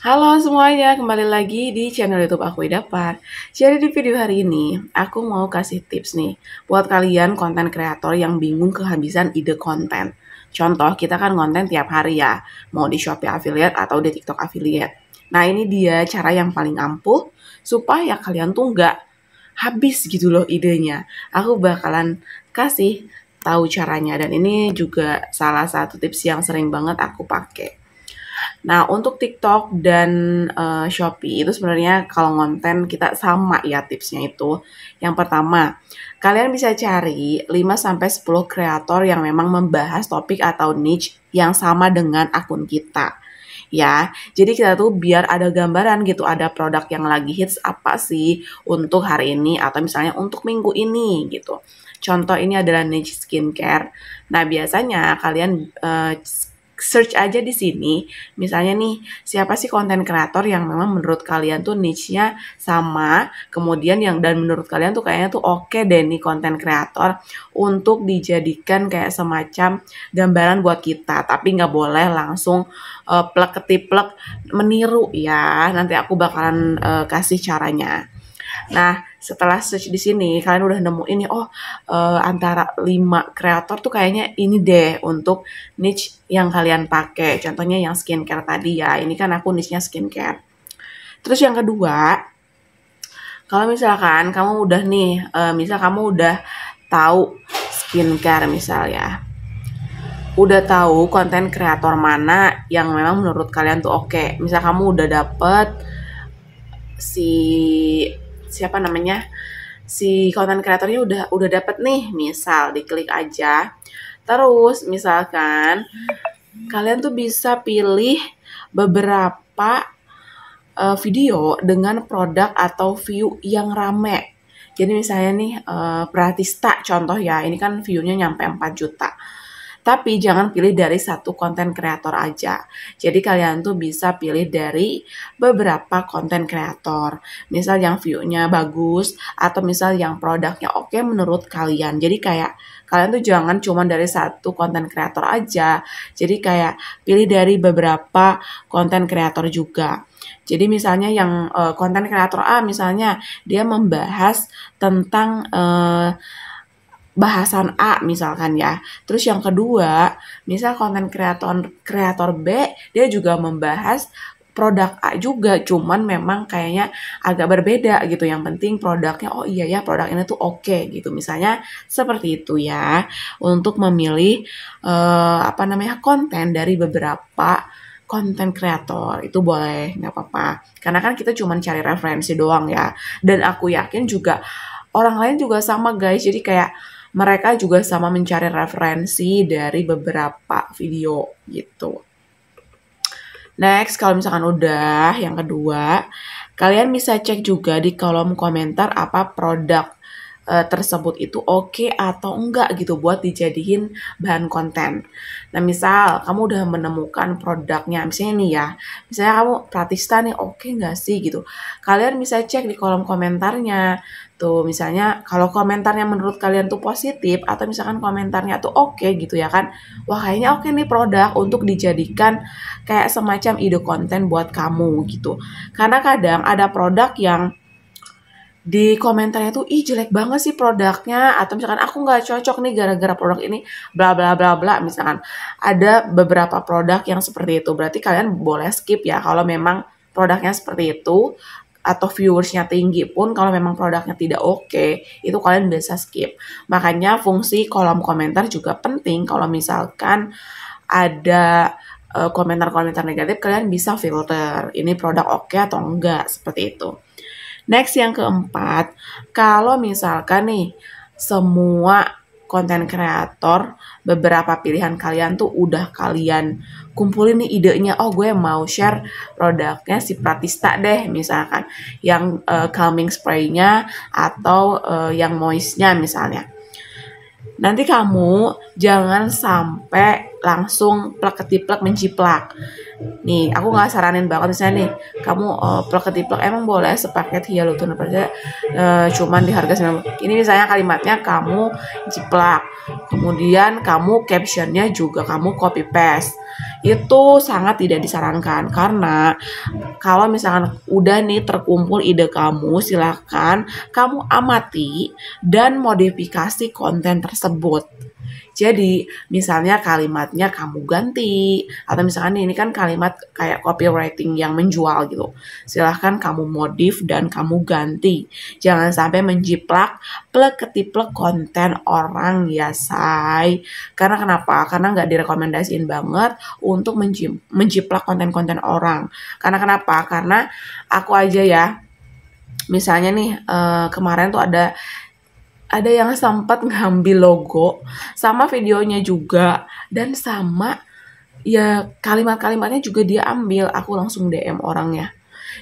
Halo semuanya, kembali lagi di channel YouTube aku Idapar. Jadi di video hari ini, aku mau kasih tips nih buat kalian konten kreator yang bingung kehabisan ide konten. Contoh, kita kan konten tiap hari ya, mau di Shopee affiliate atau di TikTok affiliate. Nah, ini dia cara yang paling ampuh supaya kalian tuh nggak habis gitu loh idenya. Aku bakalan kasih tahu caranya dan ini juga salah satu tips yang sering banget aku pakai. Nah, untuk TikTok dan uh, Shopee itu sebenarnya kalau konten kita sama ya tipsnya itu. Yang pertama, kalian bisa cari 5 sampai 10 kreator yang memang membahas topik atau niche yang sama dengan akun kita ya. Jadi kita tuh biar ada gambaran gitu ada produk yang lagi hits apa sih untuk hari ini atau misalnya untuk minggu ini gitu. Contoh ini adalah niche skincare. Nah, biasanya kalian uh, search aja di sini. Misalnya nih, siapa sih konten kreator yang memang menurut kalian tuh niche-nya sama, kemudian yang dan menurut kalian tuh kayaknya tuh oke okay deh nih konten kreator untuk dijadikan kayak semacam gambaran buat kita, tapi nggak boleh langsung uh, plek ketiplek meniru ya. Nanti aku bakalan uh, kasih caranya. Nah, setelah search di sini kalian udah nemu ini oh uh, antara lima kreator tuh kayaknya ini deh untuk niche yang kalian pakai. Contohnya yang skincare tadi ya. Ini kan aku niche-nya skincare. Terus yang kedua, kalau misalkan kamu udah nih, uh, misal kamu udah tahu skincare misalnya. Udah tahu konten kreator mana yang memang menurut kalian tuh oke. Okay. Misal kamu udah dapet si siapa namanya si konten kreatornya udah udah dapet nih misal diklik aja terus misalkan kalian tuh bisa pilih beberapa uh, video dengan produk atau view yang rame jadi misalnya nih uh, eh, Pratista contoh ya ini kan viewnya nyampe 4 juta tapi jangan pilih dari satu konten kreator aja. Jadi kalian tuh bisa pilih dari beberapa konten kreator. Misal yang view-nya bagus atau misal yang produknya oke okay menurut kalian. Jadi kayak kalian tuh jangan cuma dari satu konten kreator aja. Jadi kayak pilih dari beberapa konten kreator juga. Jadi misalnya yang eh, konten uh, kreator A misalnya dia membahas tentang uh, bahasan A misalkan ya. Terus yang kedua, misal konten kreator kreator B dia juga membahas produk A juga, cuman memang kayaknya agak berbeda gitu. Yang penting produknya oh iya ya produk ini tuh oke okay, gitu. Misalnya seperti itu ya untuk memilih uh, apa namanya konten dari beberapa konten kreator itu boleh nggak apa-apa karena kan kita cuma cari referensi doang ya dan aku yakin juga orang lain juga sama guys jadi kayak mereka juga sama mencari referensi dari beberapa video gitu. Next, kalau misalkan udah, yang kedua, kalian bisa cek juga di kolom komentar apa produk eh, tersebut itu oke okay atau enggak gitu buat dijadiin bahan konten. Nah misal kamu udah menemukan produknya, misalnya nih ya, misalnya kamu Pratista nih oke okay nggak sih gitu. Kalian bisa cek di kolom komentarnya gitu misalnya kalau komentarnya menurut kalian tuh positif atau misalkan komentarnya tuh oke okay, gitu ya kan wah kayaknya oke okay nih produk untuk dijadikan kayak semacam ide konten buat kamu gitu karena kadang ada produk yang di komentarnya tuh ih jelek banget sih produknya atau misalkan aku nggak cocok nih gara-gara produk ini bla bla bla bla misalkan ada beberapa produk yang seperti itu berarti kalian boleh skip ya kalau memang produknya seperti itu atau viewersnya tinggi pun kalau memang produknya tidak oke okay, itu kalian bisa skip makanya fungsi kolom komentar juga penting kalau misalkan ada eh, komentar-komentar uh, negatif kalian bisa filter ini produk oke okay atau enggak seperti itu next yang keempat kalau misalkan nih semua konten kreator beberapa pilihan kalian tuh udah kalian kumpulin nih idenya oh gue mau share produknya si Pratista deh misalkan yang uh, calming spraynya atau uh, yang moistnya misalnya nanti kamu jangan sampai langsung plek ketiplek menciplak nih aku nggak saranin banget misalnya nih kamu uh, plek ketiplek emang boleh sepaket hialuron saja uh, cuman di harga sembilan ini misalnya kalimatnya kamu ciplak kemudian kamu captionnya juga kamu copy paste itu sangat tidak disarankan karena kalau misalkan udah nih terkumpul ide kamu silahkan kamu amati dan modifikasi konten tersebut jadi, misalnya kalimatnya kamu ganti, atau misalkan ini kan kalimat kayak copywriting yang menjual gitu. Silahkan kamu modif dan kamu ganti. Jangan sampai menjiplak, plek ketiplek konten orang ya, say. Karena kenapa? Karena nggak direkomendasiin banget untuk menjiplak konten-konten orang. Karena kenapa? Karena aku aja ya, misalnya nih, eh, kemarin tuh ada ada yang sempat ngambil logo sama videonya juga dan sama ya kalimat-kalimatnya juga dia ambil aku langsung DM orangnya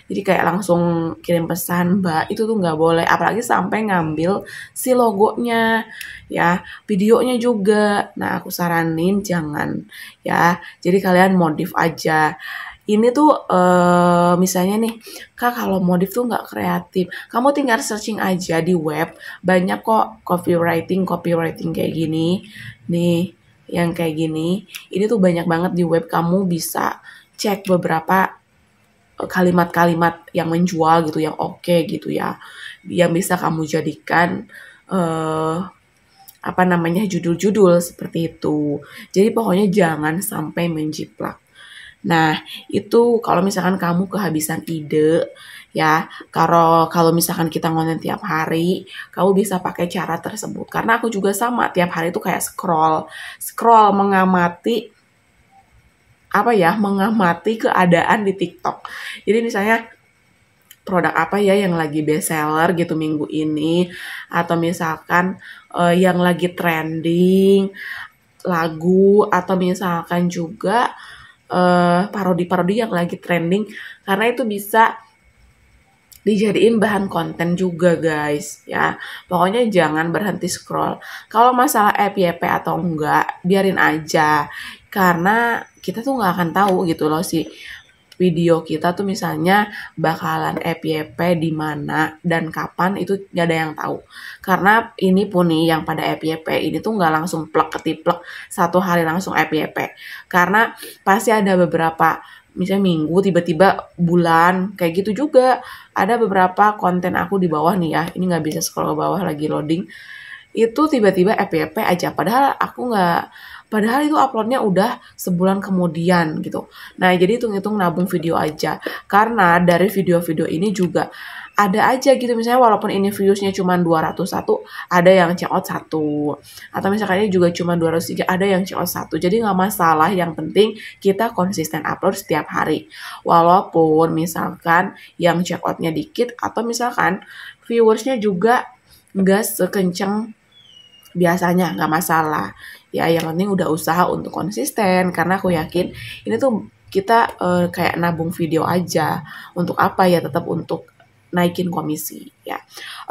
jadi kayak langsung kirim pesan mbak itu tuh nggak boleh apalagi sampai ngambil si logonya ya videonya juga nah aku saranin jangan ya jadi kalian modif aja ini tuh uh, misalnya nih kak kalau modif tuh nggak kreatif kamu tinggal searching aja di web banyak kok copywriting copywriting kayak gini nih yang kayak gini ini tuh banyak banget di web kamu bisa cek beberapa eh, kalimat-kalimat yang menjual gitu yang oke okay gitu ya yang bisa kamu jadikan uh, apa namanya judul-judul seperti itu jadi pokoknya jangan sampai menjiplak Nah, itu kalau misalkan kamu kehabisan ide, ya, kalau kalau misalkan kita ngonten tiap hari, kamu bisa pakai cara tersebut. Karena aku juga sama, tiap hari itu kayak scroll, scroll mengamati apa ya, mengamati keadaan di TikTok. Jadi misalnya produk apa ya yang lagi best seller gitu minggu ini atau misalkan uh, yang lagi trending lagu atau misalkan juga parodi eh, parodi-parodi yang lagi trending karena itu bisa dijadiin bahan konten juga guys ya pokoknya jangan berhenti scroll kalau masalah FYP atau enggak biarin aja karena kita tuh nggak akan tahu gitu loh sih video kita tuh misalnya bakalan FYP di mana dan kapan itu nggak ada yang tahu. Karena ini pun nih yang pada FYP ini tuh nggak langsung plek ketiplek satu hari langsung FYP. Karena pasti ada beberapa misalnya minggu tiba-tiba bulan kayak gitu juga ada beberapa konten aku di bawah nih ya ini nggak bisa scroll ke bawah lagi loading itu tiba-tiba FYP aja padahal aku nggak Padahal itu uploadnya udah sebulan kemudian gitu. Nah, jadi hitung-hitung nabung video aja. Karena dari video-video ini juga ada aja gitu misalnya walaupun ini viewsnya cuma 201 ada yang check out 1 atau misalkan ini juga cuma 203 ada yang check out 1 jadi nggak masalah yang penting kita konsisten upload setiap hari walaupun misalkan yang check outnya dikit atau misalkan viewersnya juga nggak sekenceng biasanya nggak masalah ya yang penting udah usaha untuk konsisten karena aku yakin ini tuh kita uh, kayak nabung video aja untuk apa ya tetap untuk naikin komisi ya.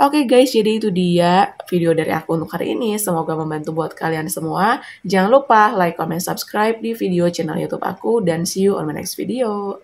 Oke okay guys, jadi itu dia video dari aku untuk hari ini. Semoga membantu buat kalian semua. Jangan lupa like, comment, subscribe di video channel YouTube aku dan see you on my next video.